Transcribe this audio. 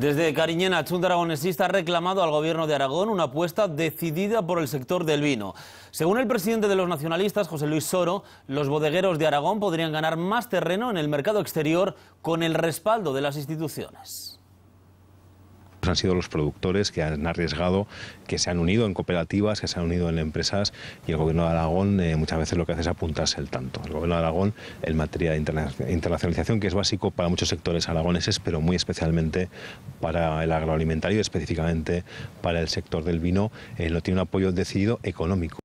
Desde Cariñena, un Aragonesista ha reclamado al gobierno de Aragón una apuesta decidida por el sector del vino. Según el presidente de los nacionalistas, José Luis Soro, los bodegueros de Aragón podrían ganar más terreno en el mercado exterior con el respaldo de las instituciones han sido los productores que han arriesgado, que se han unido en cooperativas, que se han unido en empresas y el gobierno de Aragón eh, muchas veces lo que hace es apuntarse el tanto. El gobierno de Aragón en materia de internacionalización, que es básico para muchos sectores aragoneses, pero muy especialmente para el agroalimentario, y específicamente para el sector del vino, no eh, tiene un apoyo decidido económico.